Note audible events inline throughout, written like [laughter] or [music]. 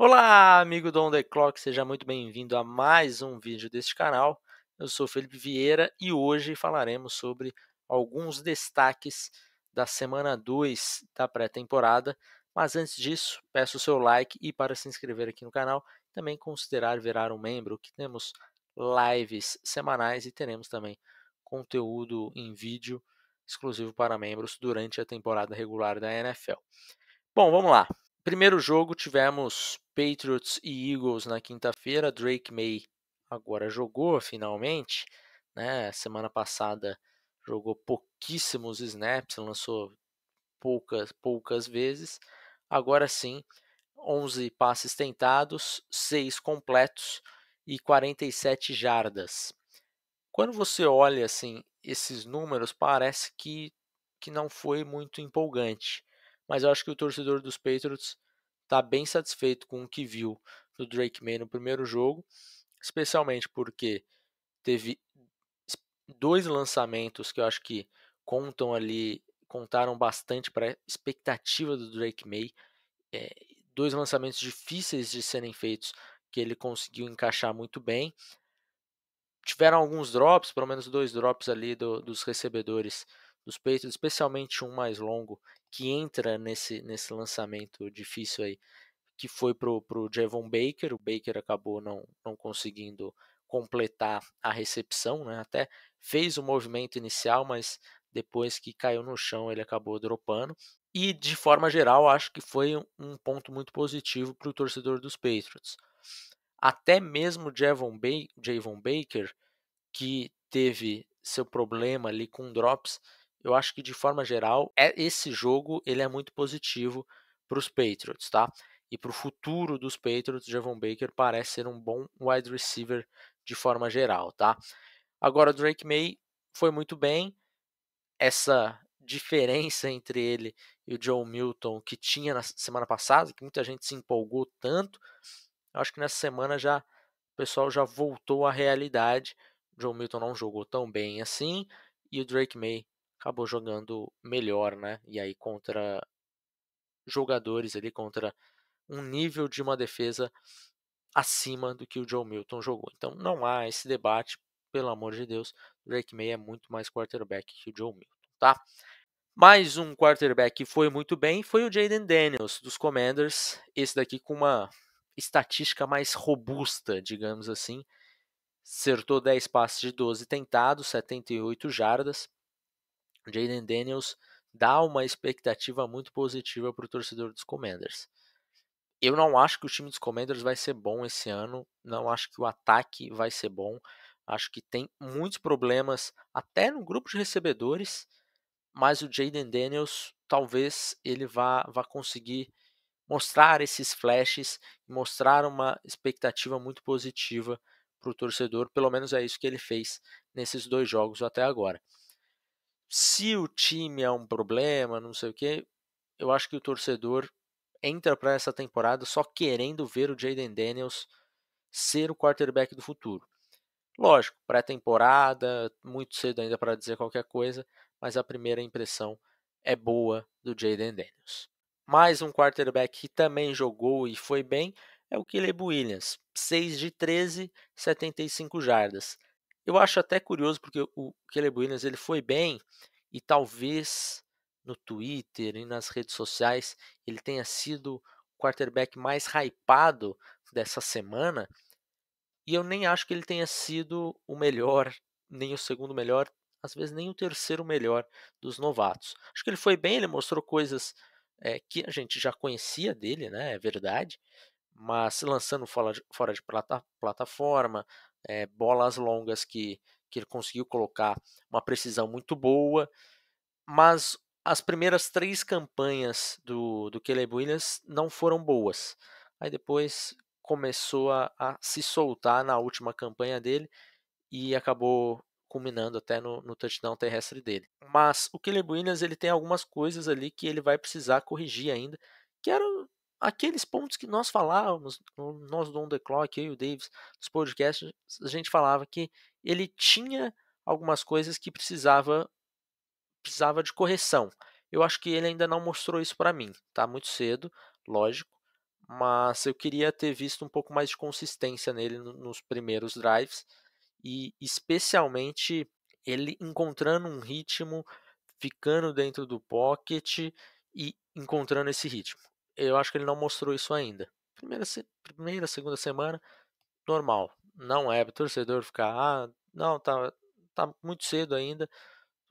Olá, amigo do On The Clock, seja muito bem-vindo a mais um vídeo deste canal. Eu sou Felipe Vieira e hoje falaremos sobre alguns destaques da semana 2 da pré-temporada. Mas antes disso, peço o seu like e para se inscrever aqui no canal, também considerar virar um membro, que temos lives semanais e teremos também conteúdo em vídeo exclusivo para membros durante a temporada regular da NFL. Bom, vamos lá. Primeiro jogo tivemos Patriots e Eagles na quinta-feira. Drake May agora jogou finalmente, né? Semana passada jogou pouquíssimos snaps, lançou poucas poucas vezes. Agora sim, 11 passes tentados, 6 completos e 47 jardas. Quando você olha assim esses números, parece que que não foi muito empolgante, mas eu acho que o torcedor dos Patriots está bem satisfeito com o que viu do Drake May no primeiro jogo, especialmente porque teve dois lançamentos que eu acho que contam ali, contaram bastante para a expectativa do Drake May. É, dois lançamentos difíceis de serem feitos que ele conseguiu encaixar muito bem. Tiveram alguns drops, pelo menos dois drops ali do, dos recebedores dos peitos, especialmente um mais longo que entra nesse, nesse lançamento difícil aí, que foi pro, pro Javon Baker, o Baker acabou não, não conseguindo completar a recepção, né? até fez o movimento inicial, mas depois que caiu no chão ele acabou dropando. E de forma geral, acho que foi um ponto muito positivo para o torcedor dos Patriots. Até mesmo Javon, ba Javon Baker, que teve seu problema ali com drops, eu acho que de forma geral, é, esse jogo ele é muito positivo para os Patriots, tá? E para o futuro dos Patriots, Javon Baker parece ser um bom wide receiver de forma geral, tá? Agora, o Drake May foi muito bem. Essa diferença entre ele e o Joe Milton que tinha na semana passada, que muita gente se empolgou tanto, eu acho que nessa semana já o pessoal já voltou à realidade. O Joe Milton não jogou tão bem assim e o Drake May acabou jogando melhor, né? E aí contra jogadores ali, contra um nível de uma defesa acima do que o Joe Milton jogou. Então não há esse debate, pelo amor de Deus, o Drake May é muito mais quarterback que o Joe Milton, tá? Mais um quarterback que foi muito bem foi o Jaden Daniels, dos Commanders. Esse daqui com uma estatística mais robusta, digamos assim. Acertou 10 passes de 12 tentados, 78 jardas. Jaden Daniels dá uma expectativa muito positiva para o torcedor dos Commanders. Eu não acho que o time dos Commanders vai ser bom esse ano, não acho que o ataque vai ser bom. Acho que tem muitos problemas até no grupo de recebedores, mas o Jaden Daniels talvez ele vá, vá conseguir mostrar esses flashes, mostrar uma expectativa muito positiva para o torcedor. Pelo menos é isso que ele fez nesses dois jogos até agora se o time é um problema, não sei o que, eu acho que o torcedor entra para essa temporada só querendo ver o Jaden Daniels ser o quarterback do futuro. Lógico, pré-temporada, muito cedo ainda para dizer qualquer coisa, mas a primeira impressão é boa do Jaden Daniels. Mais um quarterback que também jogou e foi bem é o Caleb Williams, 6 de 13, 75 jardas. Eu acho até curioso porque o Caleb Williams ele foi bem e talvez no Twitter e nas redes sociais ele tenha sido o quarterback mais hypado dessa semana. E eu nem acho que ele tenha sido o melhor, nem o segundo melhor, às vezes nem o terceiro melhor dos novatos. Acho que ele foi bem, ele mostrou coisas é, que a gente já conhecia dele, né? É verdade mas lançando fora de, fora de plata, plataforma, é, bolas longas que, que ele conseguiu colocar uma precisão muito boa. Mas as primeiras três campanhas do, do Caleb Williams não foram boas. Aí depois começou a, a se soltar na última campanha dele e acabou culminando até no, no touchdown terrestre dele. Mas o Caleb Williams ele tem algumas coisas ali que ele vai precisar corrigir ainda, que eram aqueles pontos que nós falávamos, nós do On The Clock, eu e o Davis, dos podcasts, a gente falava que ele tinha algumas coisas que precisava precisava de correção. Eu acho que ele ainda não mostrou isso para mim, tá? Muito cedo, lógico, mas eu queria ter visto um pouco mais de consistência nele nos primeiros drives e especialmente ele encontrando um ritmo, ficando dentro do pocket e encontrando esse ritmo eu acho que ele não mostrou isso ainda. Primeira, primeira segunda semana, normal. Não é para o torcedor ficar, ah, não, tá, tá muito cedo ainda,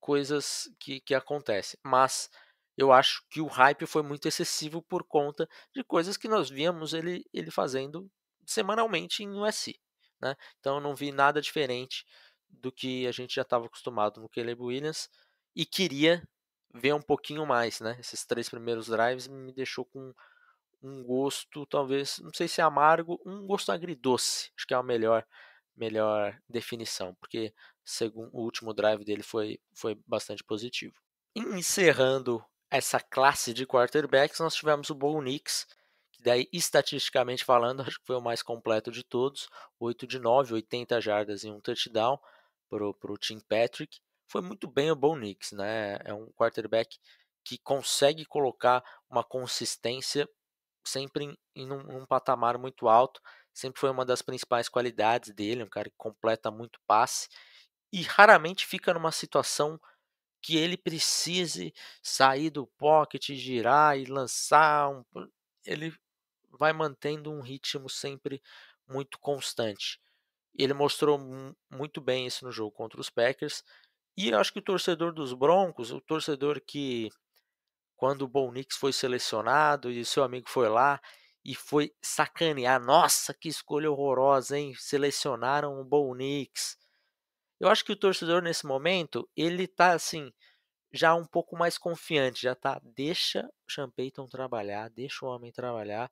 coisas que, que acontecem. Mas eu acho que o hype foi muito excessivo por conta de coisas que nós víamos ele, ele fazendo semanalmente em USC. Né? Então eu não vi nada diferente do que a gente já estava acostumado no Caleb Williams e queria ver um pouquinho mais, né? Esses três primeiros drives me deixou com um gosto, talvez, não sei se é amargo, um gosto agridoce. Acho que é a melhor melhor definição, porque segundo o último drive dele foi foi bastante positivo. Encerrando essa classe de quarterbacks, nós tivemos o Bo Nix, que daí estatisticamente falando, [laughs] acho que foi o mais completo de todos, 8 de 9, 80 jardas e um touchdown para o Tim Patrick foi muito bem o Bo Nix, né? É um quarterback que consegue colocar uma consistência sempre em, em um, um, patamar muito alto, sempre foi uma das principais qualidades dele, um cara que completa muito passe e raramente fica numa situação que ele precise sair do pocket, girar e lançar. Um... Ele vai mantendo um ritmo sempre muito constante. Ele mostrou muito bem isso no jogo contra os Packers e acho que o torcedor dos Broncos, o torcedor que quando o Bo Nix foi selecionado e seu amigo foi lá e foi sacanear, nossa, que escolha horrorosa, hein? Selecionaram o Bo Nix. Eu acho que o torcedor nesse momento, ele tá assim, já um pouco mais confiante, já tá, deixa o Champeyton trabalhar, deixa o homem trabalhar.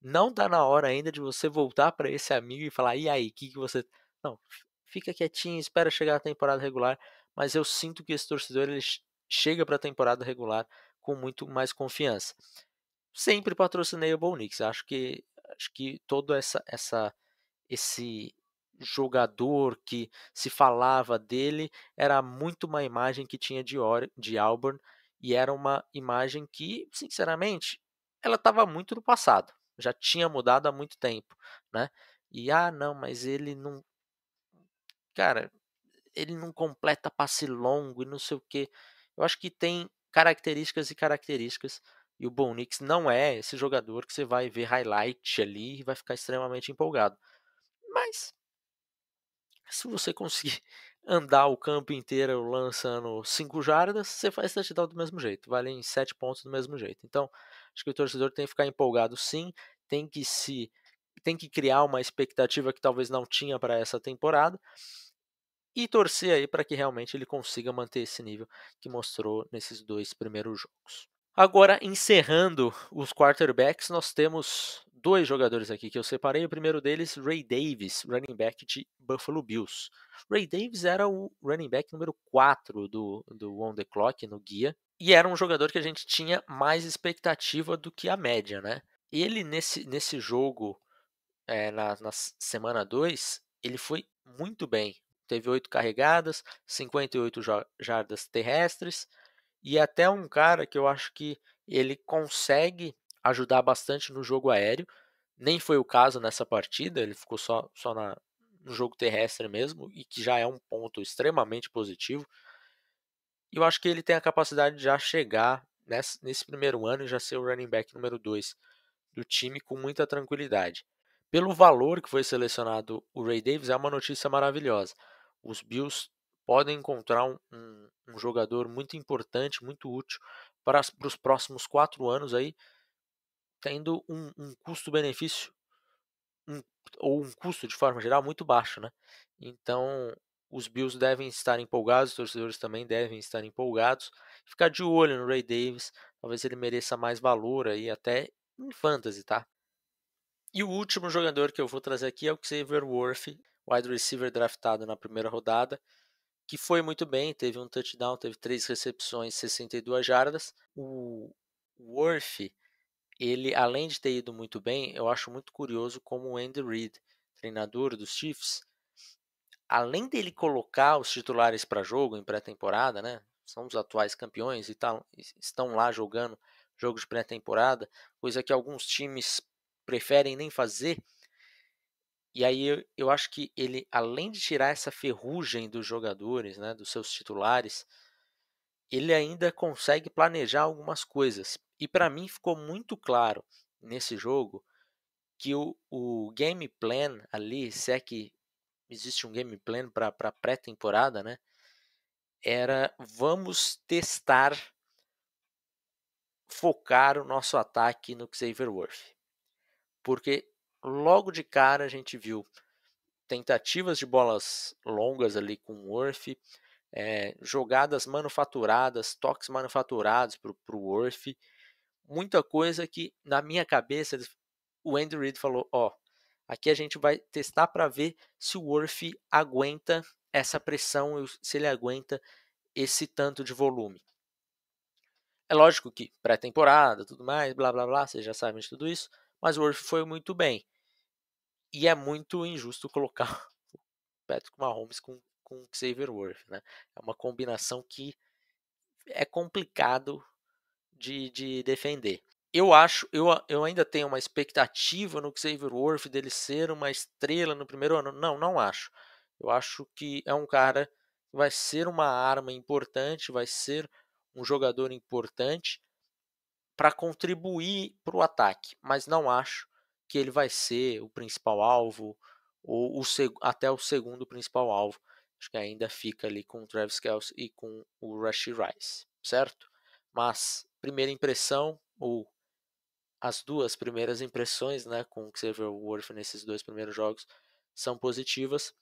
Não tá na hora ainda de você voltar para esse amigo e falar: "E aí, que que você Não, fica quietinho, espera chegar a temporada regular" mas eu sinto que esse torcedor ele chega para a temporada regular com muito mais confiança. Sempre patrocinei o Bonix, acho que acho que todo essa essa esse jogador que se falava dele era muito uma imagem que tinha de, Or de Auburn e era uma imagem que, sinceramente, ela estava muito no passado, já tinha mudado há muito tempo, né? E ah, não, mas ele não. Cara, ele não completa passe longo e não sei o que. Eu acho que tem características e características. E o Bonix não é esse jogador que você vai ver highlight ali e vai ficar extremamente empolgado. Mas se você conseguir [laughs] andar o campo inteiro lançando 5 jardas, você faz touchdown do mesmo jeito, valem 7 pontos do mesmo jeito. Então, acho que o torcedor tem que ficar empolgado sim, tem que se tem que criar uma expectativa que talvez não tinha para essa temporada e torcer aí para que realmente ele consiga manter esse nível que mostrou nesses dois primeiros jogos. Agora, encerrando os quarterbacks, nós temos dois jogadores aqui que eu separei. O primeiro deles, Ray Davis, running back de Buffalo Bills. Ray Davis era o running back número 4 do, do On The Clock, no guia, e era um jogador que a gente tinha mais expectativa do que a média, né? Ele, nesse, nesse jogo, é, na, na semana 2, ele foi muito bem teve oito carregadas, 58 jardas terrestres e até um cara que eu acho que ele consegue ajudar bastante no jogo aéreo. Nem foi o caso nessa partida, ele ficou só, só na, no jogo terrestre mesmo, e que já é um ponto extremamente positivo. E eu acho que ele tem a capacidade de já chegar nesse, nesse primeiro ano e já ser o running back número 2 do time com muita tranquilidade. Pelo valor que foi selecionado o Ray Davis, é uma notícia maravilhosa os Bills podem encontrar um, um, um jogador muito importante, muito útil para, para os próximos quatro anos aí, tendo um, um custo-benefício ou um custo de forma geral muito baixo, né? Então os Bills devem estar empolgados, os torcedores também devem estar empolgados. Ficar de olho no Ray Davis, talvez ele mereça mais valor aí até em fantasy, tá? E o último jogador que eu vou trazer aqui é o Xavier Worth, wide receiver draftado na primeira rodada, que foi muito bem, teve um touchdown, teve três recepções, 62 jardas. O Worth, ele além de ter ido muito bem, eu acho muito curioso como o Andy Reid, treinador dos Chiefs, além dele colocar os titulares para jogo em pré-temporada, né? São os atuais campeões e tal estão lá jogando jogos de pré-temporada, coisa que alguns times preferem nem fazer. E aí eu, eu, acho que ele, além de tirar essa ferrugem dos jogadores, né, dos seus titulares, ele ainda consegue planejar algumas coisas. E para mim ficou muito claro nesse jogo que o, o game plan ali, se é que existe um game plan para pré-temporada, né? Era vamos testar, focar o nosso ataque no Xavier Worth. Porque logo de cara a gente viu tentativas de bolas longas ali com o Worth, eh, é, jogadas manufaturadas, toques manufaturados para o Worth, muita coisa que na minha cabeça o Andrew Reid falou, ó, aqui a gente vai testar para ver se o Worth aguenta essa pressão, se ele aguenta esse tanto de volume. É lógico que pré-temporada, tudo mais, blá blá blá, vocês já sabem de tudo isso mas o Worth foi muito bem. E é muito injusto colocar [laughs] o Patrick Mahomes com, com o Xavier Worth. Né? É uma combinação que é complicado de, de defender. Eu acho, eu, eu ainda tenho uma expectativa no Xavier Worth dele ser uma estrela no primeiro ano. Não, não acho. Eu acho que é um cara que vai ser uma arma importante, vai ser um jogador importante, para contribuir para o ataque, mas não acho que ele vai ser o principal alvo ou o até o segundo principal alvo. Acho que ainda fica ali com o Travis Kelce e com o Rashi Rice, certo? Mas primeira impressão ou as duas primeiras impressões, né, com o Xavier Worth nesses dois primeiros jogos são positivas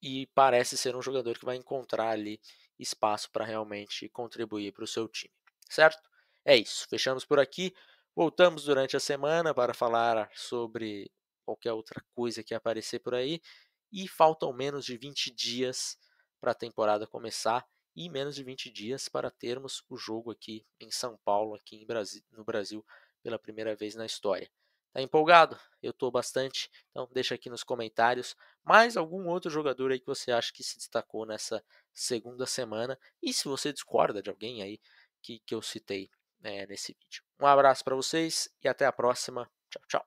e parece ser um jogador que vai encontrar ali espaço para realmente contribuir para o seu time, certo? É isso, fechamos por aqui. Voltamos durante a semana para falar sobre qualquer outra coisa que aparecer por aí. E faltam menos de 20 dias para a temporada começar e menos de 20 dias para termos o jogo aqui em São Paulo, aqui no Brasil, pela primeira vez na história. Tá empolgado? Eu tô bastante. Então deixa aqui nos comentários mais algum outro jogador aí que você acha que se destacou nessa segunda semana e se você discorda de alguém aí que, que eu citei é, nesse vídeo. Um abraço para vocês e até a próxima. Tchau, tchau.